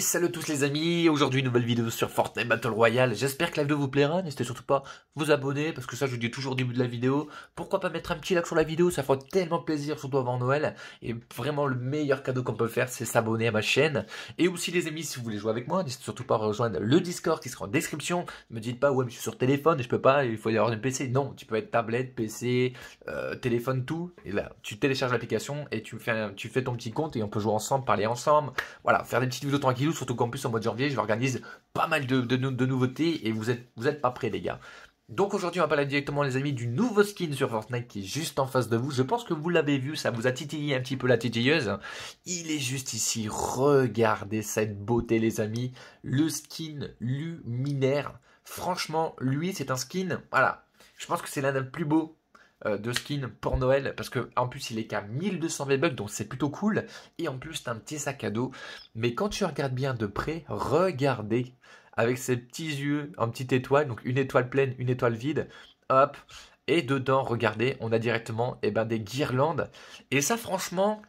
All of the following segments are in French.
Salut à tous les amis, aujourd'hui nouvelle vidéo sur Fortnite Battle Royale, j'espère que la vidéo vous plaira, n'hésitez surtout pas à vous abonner, parce que ça je vous dis toujours au début de la vidéo, pourquoi pas mettre un petit like sur la vidéo, ça fera tellement plaisir, surtout avant Noël, et vraiment le meilleur cadeau qu'on peut faire c'est s'abonner à ma chaîne, et aussi les amis si vous voulez jouer avec moi, n'hésitez surtout pas à rejoindre le Discord qui sera en description, ne me dites pas ouais mais je suis sur téléphone et je peux pas, il faut y avoir un PC, non, tu peux être tablette, PC, euh, téléphone, tout, et là tu télécharges l'application et tu fais, tu fais ton petit compte et on peut jouer ensemble, parler ensemble, voilà, faire des petites vidéos tranquilles surtout qu'en plus en mois de janvier, je organise pas mal de, nouveautés et vous êtes, vous êtes pas prêts les gars. Donc aujourd'hui, on va parler directement, les amis, du nouveau skin sur Fortnite qui est juste en face de vous. Je pense que vous l'avez vu, ça vous a titillé un petit peu la titilleuse. Il est juste ici. Regardez cette beauté, les amis. Le skin luminaire. Franchement, lui, c'est un skin. Voilà. Je pense que c'est l'un des plus beaux euh, de skins pour Noël, parce que en plus il est qu'à 1200 V-Bucks, donc c'est plutôt cool, et en plus t'as un petit sac à dos. Mais quand tu regardes bien de près, regardez avec ses petits yeux en petite étoile, donc une étoile pleine, une étoile vide, hop, et dedans, regardez, on a directement eh ben, des guirlandes. Et ça, franchement,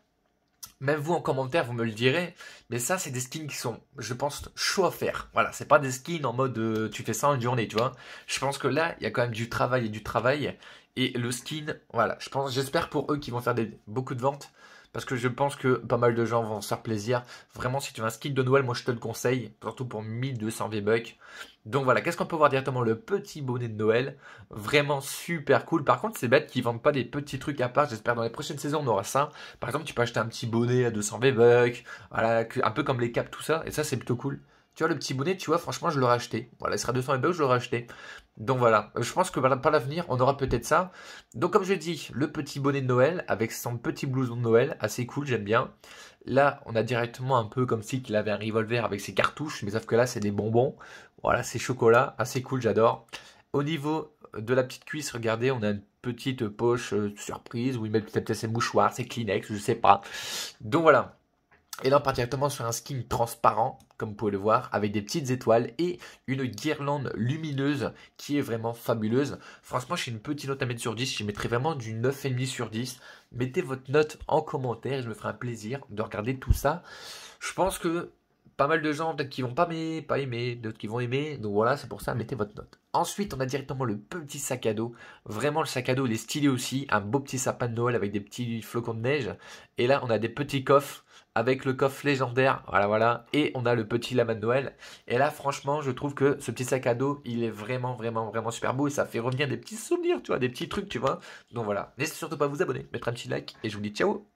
même vous en commentaire, vous me le direz, mais ça, c'est des skins qui sont, je pense, chaud à faire. Voilà, c'est pas des skins en mode euh, tu fais ça en une journée, tu vois. Je pense que là, il y a quand même du travail et du travail. Et le skin, voilà, je pense, j'espère pour eux qu'ils vont faire beaucoup de ventes. Parce que je pense que pas mal de gens vont se faire plaisir. Vraiment, si tu veux un skin de Noël, moi je te le conseille. Surtout pour 1200 V-Bucks. Donc voilà, qu'est-ce qu'on peut voir directement Le petit bonnet de Noël. Vraiment super cool. Par contre, c'est bête qu'ils vendent pas des petits trucs à part. J'espère dans les prochaines saisons, on aura ça. Par exemple, tu peux acheter un petit bonnet à 200 V-Bucks. Voilà, un peu comme les caps, tout ça. Et ça, c'est plutôt cool. Tu vois, le petit bonnet, tu vois, franchement, je l'aurais acheté. Voilà, il sera 200 euros, je l'aurais acheté. Donc voilà, je pense que par l'avenir, on aura peut-être ça. Donc comme je dis, le petit bonnet de Noël avec son petit blouson de Noël, assez cool, j'aime bien. Là, on a directement un peu comme si qu'il avait un revolver avec ses cartouches, mais sauf que là, c'est des bonbons. Voilà, c'est chocolat, assez cool, j'adore. Au niveau de la petite cuisse, regardez, on a une petite poche euh, surprise où il met peut-être ses mouchoirs, ses Kleenex, je sais pas. Donc voilà, et là, on part directement sur un skin transparent, comme vous pouvez le voir, avec des petites étoiles et une guirlande lumineuse qui est vraiment fabuleuse. Franchement, j'ai une petite note à mettre sur 10. J'y mettrai vraiment du 9,5 sur 10. Mettez votre note en commentaire. Je me ferai un plaisir de regarder tout ça. Je pense que pas mal de gens peut-être qui vont pas aimer, pas aimer, d'autres qui vont aimer. Donc voilà, c'est pour ça, mettez votre note. Ensuite, on a directement le petit sac à dos. Vraiment, le sac à dos, il est stylé aussi. Un beau petit sapin de Noël avec des petits flocons de neige. Et là, on a des petits coffres avec le coffre légendaire. Voilà, voilà. Et on a le petit lama de Noël. Et là, franchement, je trouve que ce petit sac à dos, il est vraiment, vraiment, vraiment super beau. Et ça fait revenir des petits souvenirs, tu vois, des petits trucs, tu vois. Donc voilà. N'hésitez surtout pas à vous abonner, mettre un petit like. Et je vous dis ciao